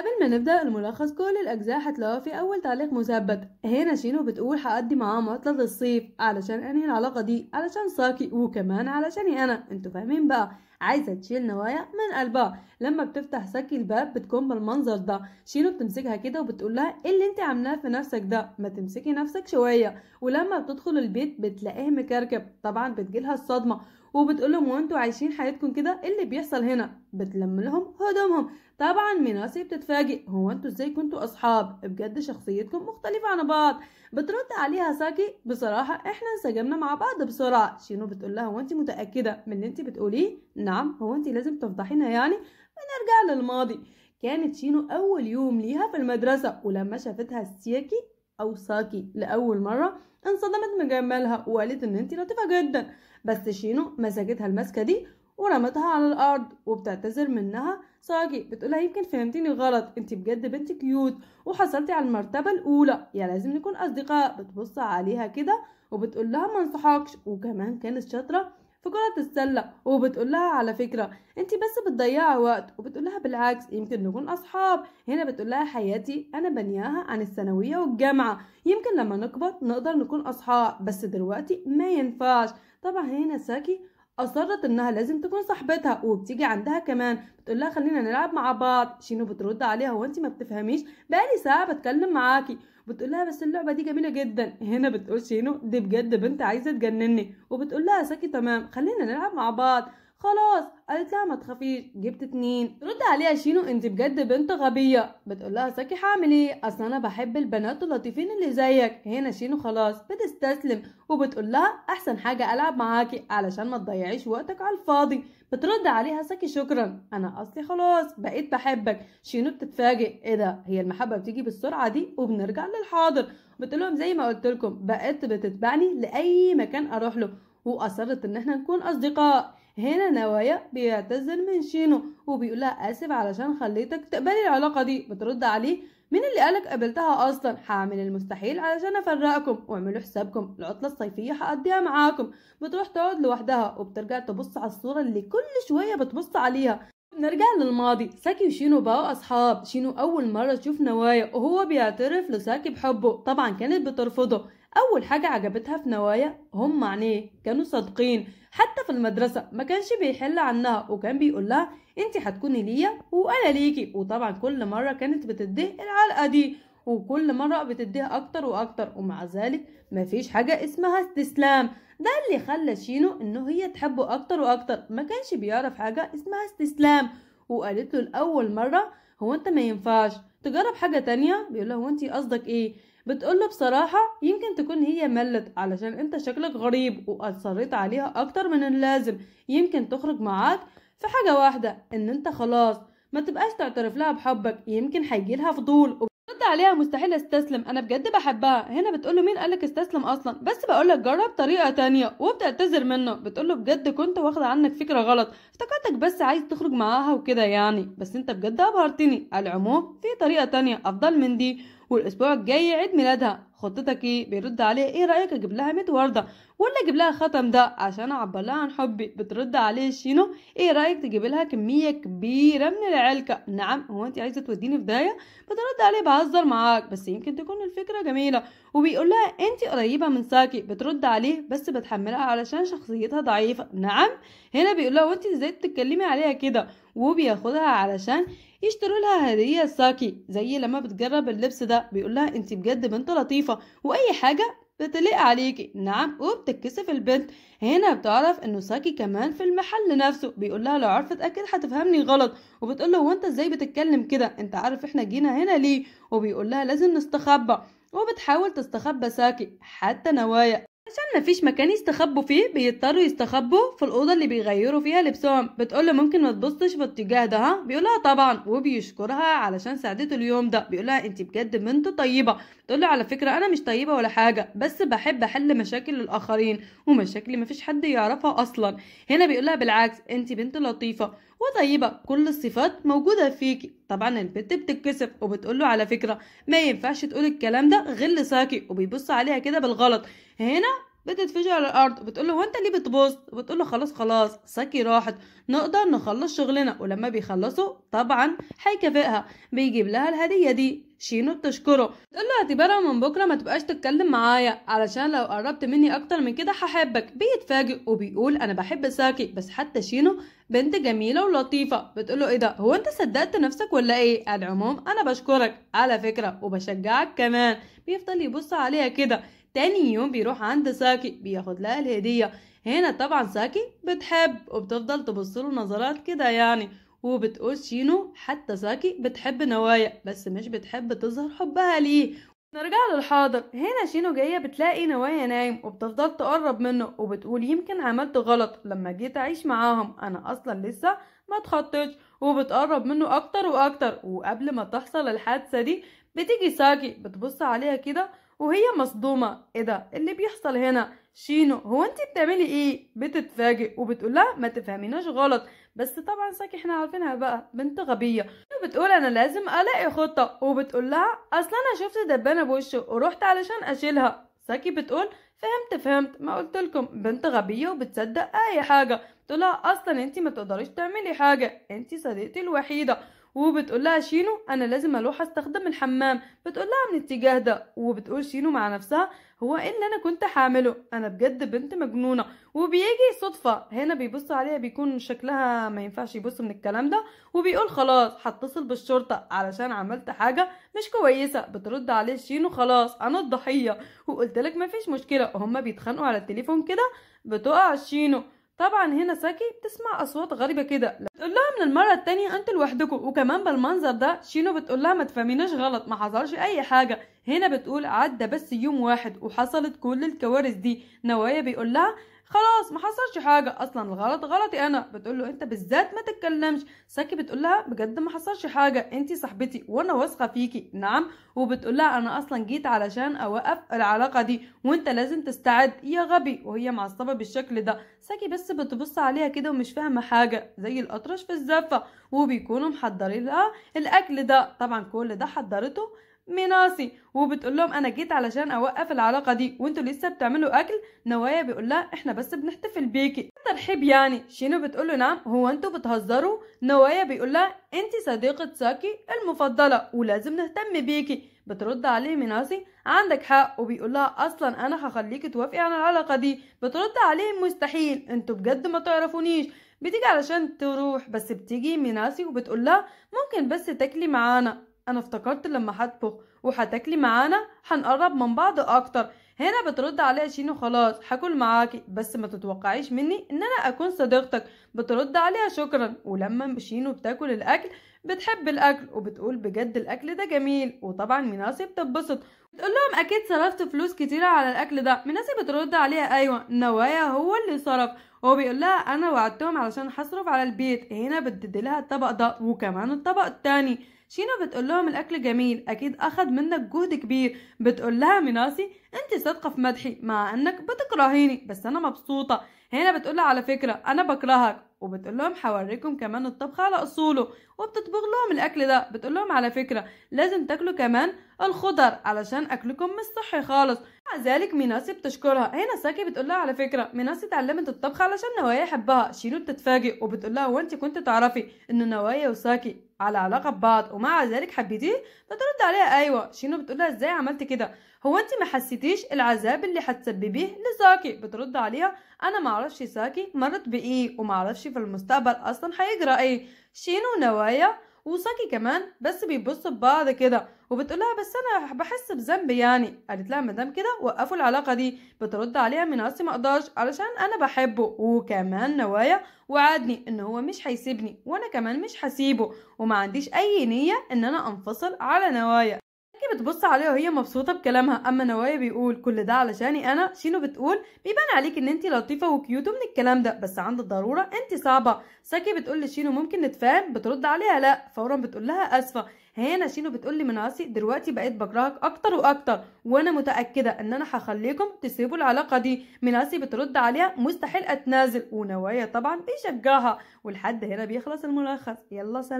قبل ما نبدأ الملخص كل الأجزاء هتلاقوها في أول تعليق مثبت هنا شينو بتقول هقضي معاها معطلة الصيف علشان أنهي العلاقة دي علشان ساكي وكمان علشاني أنا انتوا فاهمين بقى عايزة تشيل نوايا من قلبها لما بتفتح ساكي الباب بتكون بالمنظر ده شينو بتمسكها كده وبتقول لها ايه اللي انت عاملاه في نفسك ده ما تمسكي نفسك شوية ولما بتدخل البيت بتلاقيه مكركب طبعا بتجيلها الصدمة وبتقول لهم وانتوا عايشين حياتكم كده إيه اللي بيحصل هنا بتلم لهم هدومهم طبعا ميناسي بتتفاجئ هو انتوا ازاي كنتوا اصحاب بجد شخصيتكم مختلفه عن بعض بترد عليها ساكي بصراحه احنا انسجمنا مع بعض بسرعه شينو بتقول لها هو انت متاكده من اللي انت بتقوليه نعم هو انت لازم تفضحينا يعني بنرجع للماضي كانت شينو اول يوم ليها في المدرسه ولما شافتها سياكي او ساكي لاول مره انصدمت من جمالها وقالت ان انتي لطيفه جدا بس شينو مسكتها المسكه دي ورمتها على الارض وبتعتذر منها ساجي بتقولها يمكن فهمتيني غلط انتي بجد بنت كيوت وحصلتي على المرتبه الاولى يا لازم نكون اصدقاء بتبص عليها كده وبتقول لها ما انصحكش وكمان كانت شاطره في كرة السلة وبتقول لها على فكرة انت بس بتضيعي وقت وبتقول لها بالعكس يمكن نكون اصحاب هنا بتقول لها حياتي انا بنياها عن الثانوية والجامعة يمكن لما نكبر نقدر نكون اصحاب بس دلوقتي ما ينفعش طبعا هنا ساكي اصرت انها لازم تكون صاحبتها وبتيجي عندها كمان بتقول لها خلينا نلعب مع بعض شينو بترد عليها وانت ما بتفهميش بقالي ساعه بتكلم معاكي بتقول لها بس اللعبه دي جميله جدا هنا بتقول شينو دي بجد بنت عايزه تجنني وبتقول لها ساكي تمام خلينا نلعب مع بعض خلاص قالت لها ما تخافيش جبت اتنين رد عليها شينو انت بجد بنت غبيه بتقول لها ساكي هعمل ايه اصل انا بحب البنات اللطيفين اللي زيك هنا شينو خلاص بتستسلم وبتقول لها احسن حاجه العب معاكي علشان ما تضيعيش وقتك على الفاضي بترد عليها ساكي شكرا انا اصلي خلاص بقيت بحبك شينو بتتفاجئ ايه ده هي المحبه بتيجي بالسرعه دي وبنرجع للحاضر بتقول لهم زي ما قلت لكم بقيت بتتبعني لاي مكان اروح له واصرت ان احنا نكون اصدقاء هنا نوايا بيعتذر من شينو وبيقولها اسف علشان خليتك تقبلي العلاقه دي بترد عليه مين اللي قالك قابلتها اصلا هعمل المستحيل علشان افرقكم واعملوا حسابكم العطله الصيفيه هقضيها معاكم بتروح تقعد لوحدها وبترجع تبص على الصوره اللي كل شويه بتبص عليها نرجع للماضي ساكي وشينو بقوا اصحاب شينو اول مره تشوف نوايا وهو بيعترف لساكي بحبه طبعا كانت بترفضه أول حاجة عجبتها في نوايا هم عينيه كانوا صادقين حتى في المدرسة ما كانش بيحل عنها وكان بيقول لها انت هتكوني ليا وأنا ليكي وطبعا كل مرة كانت بتديه العلقة دي وكل مرة بتديها أكتر وأكتر ومع ذلك مفيش حاجة اسمها استسلام ده اللي خلى شينو إنه هي تحبه أكتر وأكتر ما كانش بيعرف حاجة اسمها استسلام وقالت له لأول مرة هو أنت ما ينفعش تجرب حاجة تانية بيقول لها هو أنت قصدك إيه بتقوله بصراحة يمكن تكون هي ملت علشان انت شكلك غريب وأصريت عليها أكتر من اللازم يمكن تخرج معاك في حاجة واحدة ان انت خلاص ما تبقاش تعترف لها بحبك يمكن هيجيلها فضول رد عليها مستحيل استسلم انا بجد بحبها هنا بتقول له مين قالك استسلم اصلا بس بقول لك جرب طريقه تانية وبتعتذر منه بتقول له بجد كنت واخده عنك فكره غلط افتكرتك بس عايز تخرج معاها وكده يعني بس انت بجد ابهرتني على العموم في طريقه تانية افضل من دي والاسبوع الجاي عيد ميلادها خطتك ايه بيرد عليها ايه رايك اجيب لها 100 ورده ولا اجيب لها خاتم ده عشان اعبر لها عن حبي بترد عليه شينو ايه رايك تجيب لها كميه كبيره من العلكه نعم هو انت عايزه توديني في داهيه بترد عليه بهزر معاك بس يمكن تكون الفكره جميله وبيقول لها انت قريبه من ساكي بترد عليه بس بتحملها علشان شخصيتها ضعيفه نعم هنا بيقول لها وانت ازاي بتتكلمي عليها كده وبياخدها علشان يشتروا لها هديه ساكي زي لما بتجرب اللبس ده بيقول لها انت بجد بنت لطيفه واي حاجه بتليق عليكي نعم وبتتكسف البنت هنا بتعرف انه ساكي كمان في المحل نفسه بيقول لها لو عرفت اكيد هتفهمني غلط وبتقول له هو انت ازاي بتتكلم كده انت عارف احنا جينا هنا ليه وبيقول لها لازم نستخبى وبتحاول تستخبى ساكي حتى نوايا عشان مفيش مكان يستخبوا فيه بيضطروا يستخبوا في الأوضة اللي بيغيروا فيها لبسهم بتقوله ممكن ما تبصش في الاتجاه ده بيقولها طبعا وبيشكرها علشان ساعدته اليوم ده بيقولها انت بجد بنت طيبة له على فكرة أنا مش طيبة ولا حاجة بس بحب أحل مشاكل الآخرين ومشاكل مفيش حد يعرفها أصلا هنا بيقولها بالعكس انت بنت لطيفة وطيبة كل الصفات موجودة فيكي طبعا البت بتتكسف وبتقول له على فكرة ما ينفعش تقول الكلام ده غير لساكي وبيبص عليها كده بالغلط هنا بتتفشي على الارض وبتقول له انت ليه بتبص وبتقول له خلاص خلاص ساكي راحت نقدر نخلص شغلنا ولما بيخلصوا طبعا هيكافئها بيجيب لها الهديه دي شينو بتشكره بتقول له اعتبرها من بكره ما تبقاش تتكلم معايا علشان لو قربت مني اكتر من كده هحبك بيتفاجئ وبيقول انا بحب ساكي بس حتى شينو بنت جميله ولطيفه بتقول له ايه ده هو انت صدقت نفسك ولا ايه على العموم انا بشكرك على فكره وبشجعك كمان بيفضل يبص عليها كده تاني يوم بيروح عند ساكي بياخد لها الهدية هنا طبعا ساكي بتحب وبتفضل تبصله نظرات كده يعني وبتقول شينو حتى ساكي بتحب نوايا بس مش بتحب تظهر حبها ليه نرجع للحاضر هنا شينو جايه بتلاقي نوايا نايم وبتفضل تقرب منه وبتقول يمكن عملت غلط لما جيت اعيش معاهم انا اصلا لسه ما اتخطيتش وبتقرب منه اكتر واكتر وقبل ما تحصل الحادثه دي بتيجي ساكي بتبص عليها كده وهي مصدومة ايه ده اللي بيحصل هنا شينو هو انت بتعملي ايه بتتفاجئ وبتقول لها ما تفهميناش غلط بس طبعا ساكي احنا عارفينها بقى بنت غبية بتقول انا لازم الاقي خطة وبتقول لها اصل انا شفت دبانة بوشه ورحت علشان اشيلها ساكي بتقول فهمت فهمت ما قلت لكم بنت غبية وبتصدق اي حاجة بتقولها اصلا انت ما تقدريش تعملي حاجة انت صديقتي الوحيدة وبتقول لها شينو انا لازم اروح استخدم الحمام بتقول لها من الاتجاه ده وبتقول شينو مع نفسها هو ايه اللي انا كنت حامله انا بجد بنت مجنونه وبيجي صدفه هنا بيبص عليها بيكون شكلها ما ينفعش يبص من الكلام ده وبيقول خلاص هتصل بالشرطه علشان عملت حاجه مش كويسه بترد عليه شينو خلاص انا الضحيه وقلت لك مفيش مشكله هما بيتخانقوا على التليفون كده بتقع شينو طبعا هنا ساكي بتسمع اصوات غريبه كده تقول لها من المره التانية انتوا لوحدكم وكمان بالمنظر ده شينو بتقول لها ما تفهميناش غلط ما حصلش اي حاجه هنا بتقول عدى بس يوم واحد وحصلت كل الكوارث دي نوايا بيقول لها خلاص ما حصلش حاجه اصلا الغلط غلطي انا بتقول له انت بالذات ما تتكلمش ساكي بتقول لها بجد ما حصلش حاجه انت صاحبتي وانا واثقه فيكي نعم وبتقول لها انا اصلا جيت علشان اوقف العلاقه دي وانت لازم تستعد يا غبي وهي معصبه بالشكل ده ساكي بس بتبص عليها كده ومش فاهمه حاجه زي القطر تخرج في الزفة وبيكونوا محضرين لها آه، الأكل ده طبعا كل ده حضرته مناسي وبتقول لهم انا جيت علشان اوقف العلاقه دي وانتوا لسه بتعملوا اكل نوايا بيقول لها احنا بس بنحتفل بيكي ترحيب يعني شينو بتقول له نعم هو انتوا بتهزروا نوايا بيقول لها انت صديقه ساكي المفضله ولازم نهتم بيكي بترد عليه مناسي عندك حق وبيقول لها اصلا انا هخليكي توافقي على العلاقه دي بترد عليه مستحيل انتوا بجد ما تعرفونيش بتيجي علشان تروح بس بتيجي ميناسي وبتقول لها ممكن بس تاكلي معانا انا افتكرت لما هطبخ وهتاكلي معانا هنقرب من بعض اكتر هنا بترد عليها شينو خلاص هاكل معاكي بس ما تتوقعيش مني ان انا اكون صديقتك بترد عليها شكرا ولما شينو بتاكل الاكل بتحب الاكل وبتقول بجد الاكل ده جميل وطبعا ميناسي بتتبسط بتقول لهم اكيد صرفت فلوس كتيره على الاكل ده ميناسي بترد عليها ايوه نوايا هو اللي صرف هو بيقول لها انا وعدتهم علشان هصرف على البيت هنا بتدي لها الطبق ده وكمان الطبق التاني شينا بتقول لهم الاكل جميل اكيد اخد منك جهد كبير بتقول لها ميناسي انت صادقه في مدحي مع انك بتكرهيني بس انا مبسوطه هنا بتقول لها على فكره انا بكرهك وبتقول لهم هوريكم كمان الطبخ على اصوله وبتطبخ لهم الاكل ده بتقول لهم على فكره لازم تاكلوا كمان الخضر علشان اكلكم مش صحي خالص ذلك ميناسي بتشكرها هنا ساكي بتقول لها على فكره ميناسي اتعلمت الطبخ علشان نوايا يحبها شيرو بتتفاجئ وبتقول لها وانت كنت تعرفي ان نوايا وساكي على علاقة ببعض ومع ذلك حبيتيه بترد عليها أيوة شينو بتقولها ازاي عملت كده هو انت ما حسيتيش العذاب اللي هتسببيه لساكي بترد عليها انا معرفش ساكي مرت بايه ومعرفش في المستقبل اصلا هيجرى ايه شينو نوايا وساكي كمان بس بيبصوا ببعض كده وبتقولها بس انا بحس بذنب يعني قالت لها مدام كده وقفوا العلاقه دي بترد عليها من اصلي ما علشان انا بحبه وكمان نوايا وعدني ان هو مش هيسيبني وانا كمان مش هسيبه وما عنديش اي نيه ان انا انفصل على نوايا بيجي بتبص عليها وهي مبسوطه بكلامها اما نوايا بيقول كل ده علشاني انا شينو بتقول بيبان عليك ان انت لطيفه وكيوت ومن الكلام ده بس عند الضروره انت صعبه ساكي بتقول لشينو ممكن نتفاهم بترد عليها لا فورا بتقول لها اسفه هنا شينو بتقول لي مناصي دلوقتي بقيت بكرهك اكتر واكتر وانا متاكده ان انا هخليكم تسيبوا العلاقه دي مناصي بترد عليها مستحيل اتنازل ونوايا طبعا بيشجعها ولحد هنا بيخلص الملخص يلا سلام